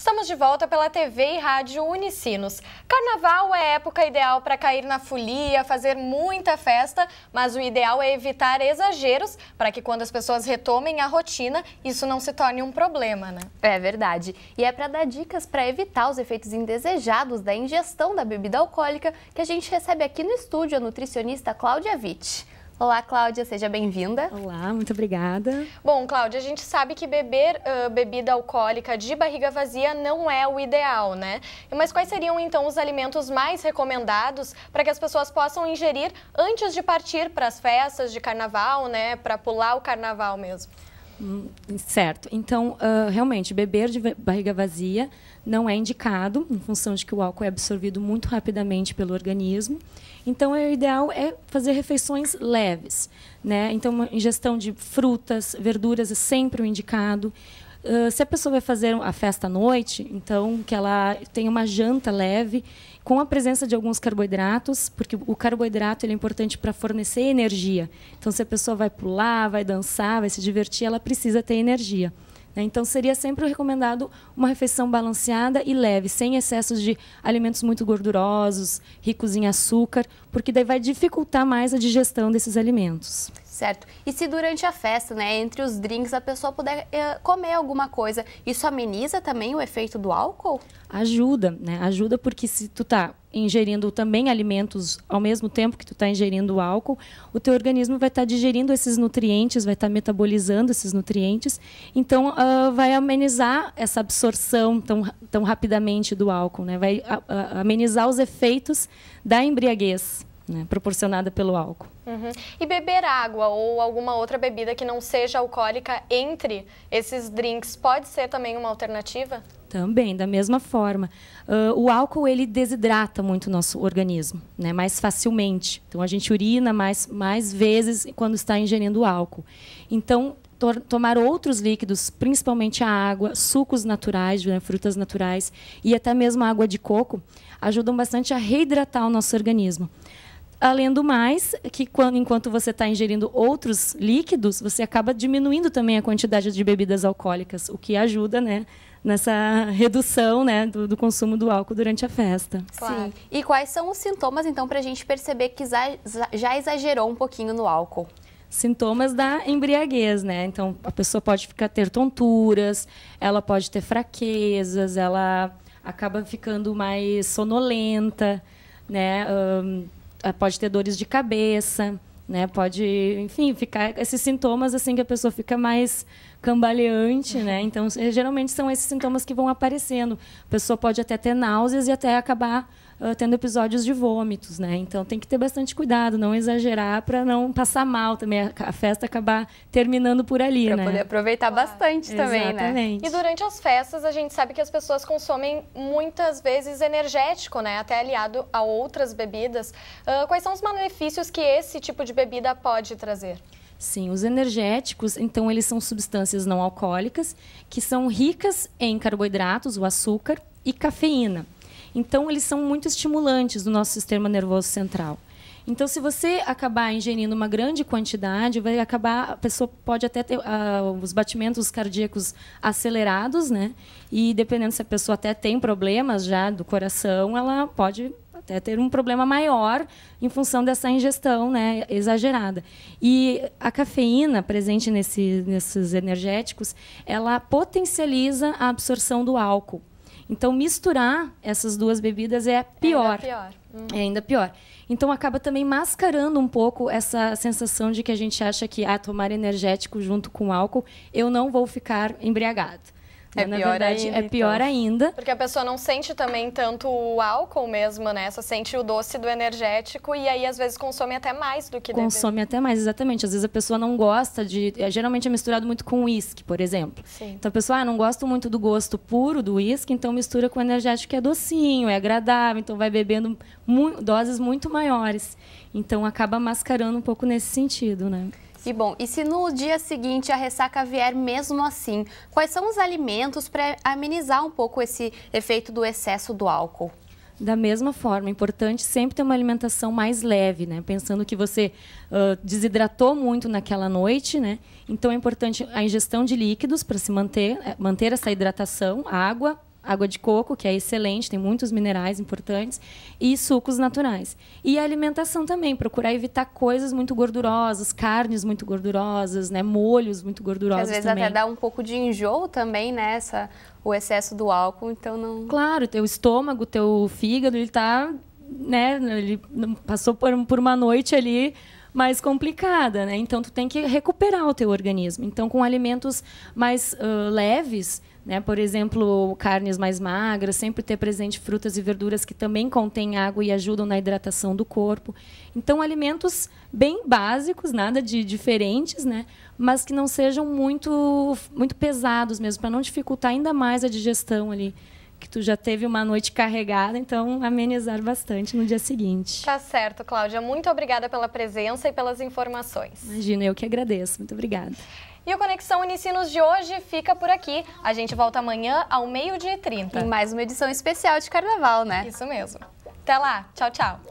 Estamos de volta pela TV e Rádio Unicinos. Carnaval é época ideal para cair na folia, fazer muita festa, mas o ideal é evitar exageros para que quando as pessoas retomem a rotina, isso não se torne um problema, né? É verdade. E é para dar dicas para evitar os efeitos indesejados da ingestão da bebida alcoólica que a gente recebe aqui no estúdio a nutricionista Cláudia Witt. Olá, Cláudia, seja bem-vinda. Olá, muito obrigada. Bom, Cláudia, a gente sabe que beber uh, bebida alcoólica de barriga vazia não é o ideal, né? Mas quais seriam então os alimentos mais recomendados para que as pessoas possam ingerir antes de partir para as festas de carnaval, né? Para pular o carnaval mesmo? Hum, certo. Então, uh, realmente, beber de barriga vazia não é indicado, em função de que o álcool é absorvido muito rapidamente pelo organismo. Então, é o ideal é fazer refeições leves. Né? Então, ingestão de frutas, verduras é sempre o indicado. Ah, se a pessoa vai fazer a festa à noite, então que ela tenha uma janta leve com a presença de alguns carboidratos, porque o carboidrato ele é importante para fornecer energia. Então, se a pessoa vai pular, vai dançar, vai se divertir, ela precisa ter energia. Né? Então, seria sempre recomendado uma refeição balanceada e leve, sem excessos de alimentos muito gordurosos, ricos em açúcar, porque daí vai dificultar mais a digestão desses alimentos. Certo. E se durante a festa, né, entre os drinks, a pessoa puder eh, comer alguma coisa, isso ameniza também o efeito do álcool? Ajuda, né? Ajuda porque se tu tá ingerindo também alimentos ao mesmo tempo que tu está ingerindo álcool, o teu organismo vai estar tá digerindo esses nutrientes, vai estar tá metabolizando esses nutrientes, então uh, vai amenizar essa absorção tão, tão rapidamente do álcool, né? vai ah, ah, amenizar os efeitos da embriaguez né, proporcionada pelo álcool. Uhum. E beber água ou alguma outra bebida que não seja alcoólica entre esses drinks pode ser também uma alternativa? Também, da mesma forma. Uh, o álcool ele desidrata muito o nosso organismo, né, mais facilmente. Então a gente urina mais, mais vezes quando está ingerindo álcool. Então tomar outros líquidos, principalmente a água, sucos naturais, né, frutas naturais e até mesmo a água de coco, ajudam bastante a reidratar o nosso organismo. Além do mais, que quando, enquanto você está ingerindo outros líquidos, você acaba diminuindo também a quantidade de bebidas alcoólicas, o que ajuda, né? nessa redução né, do, do, consumo do álcool durante a festa. Claro. Sim. E quais são os sintomas, então, para a gente perceber que já exagerou um pouquinho no álcool? Sintomas da embriaguez, né? Então, a pessoa pode ficar ter tonturas, ela pode ter fraquezas, ela acaba ficando mais sonolenta, né? Um, eh, pode ter dores de cabeça, né? Pode, enfim, ficar esses sintomas assim que a pessoa fica mais cambaleante, né? Então, geralmente são esses sintomas que vão aparecendo. A pessoa pode até ter náuseas e até acabar uh, tendo episódios de vômitos, né? Então, tem que ter bastante cuidado, não exagerar para não passar mal também, a, festa acabar terminando por ali, pra né? Para poder aproveitar bastante também, né? Exatamente. né? E durante as festas, a gente sabe que as pessoas consomem muitas vezes energético, né? Até aliado a outras bebidas. Uh, quais são os malefícios que esse tipo de bebida pode trazer? Sim, os energéticos, então, eles são substâncias não alcoólicas que são ricas em carboidratos, o açúcar e cafeína. Então, eles são muito estimulantes do nosso sistema nervoso central. Então, se você acabar ingerindo uma grande quantidade, vai acabar a pessoa pode até ter uh, os batimentos cardíacos acelerados, né? E dependendo se a pessoa até tem problemas já do coração, ela pode até ter um problema maior em função dessa ingestão né, exagerada. E a cafeína presente nesse, nesses energéticos, ela potencializa a absorção do álcool. Então, misturar essas duas bebidas é pior. É ainda pior. Hum. É ainda pior. Então, acaba também mascarando um pouco essa sensação de que a gente acha que, ah, tomar energético junto com álcool, eu não vou ficar embriagado. É, é Na pior verdade, ainda, é pior então. ainda. Porque a pessoa não sente também tanto o álcool mesmo, né? Só sente o doce do energético e aí às vezes consome até mais do que Consome deve. até mais, exatamente. Às vezes a pessoa não gosta de. É, geralmente é misturado muito com uísque, por exemplo. Sim. Então a pessoa, ah, não gosta muito do gosto puro do uísque, então mistura com energético que é docinho, é agradável, então vai bebendo mu doses muito maiores. Então acaba mascarando um pouco nesse sentido, né? E bom, e se no dia seguinte a ressaca vier mesmo assim, quais são os alimentos para amenizar um pouco esse efeito do excesso do álcool? Da mesma forma, é importante sempre ter uma alimentação mais leve, né? Pensando que você uh, desidratou muito naquela noite, né? Então é importante a ingestão de líquidos para se manter, eh, manter essa hidratação, água, água de coco, que é excelente, tem muitos minerais importantes, e sucos naturais. E a alimentação também, procurar evitar coisas muito gordurosas, carnes muito gordurosas, né, molhos muito gordurosos Às vezes também. até dá um pouco de enjoo também, né, o excesso do álcool, então não... Claro, teu estômago, teu fígado, ele tá, né, ele passou por, por uma noite ali mais complicada, né? Então tu tem que recuperar o teu organismo. Então com alimentos mais uh, leves, né? Por exemplo, carnes mais magras, sempre ter presente frutas e verduras que também contêm água e ajudam na hidratação do corpo. Então alimentos bem básicos, nada de diferentes, né? Mas que não sejam muito muito pesados mesmo para não dificultar ainda mais a digestão ali que tu já teve uma noite carregada, então amenizar bastante no dia seguinte. Tá certo, Cláudia. Muito obrigada pela presença e pelas informações. Imagina, eu que agradeço. Muito obrigada. E o Conexão Unicinos de hoje fica por aqui. A gente volta amanhã ao meio-dia e 30. Em mais uma edição especial de carnaval, né? Isso mesmo. Até lá. Tchau, tchau.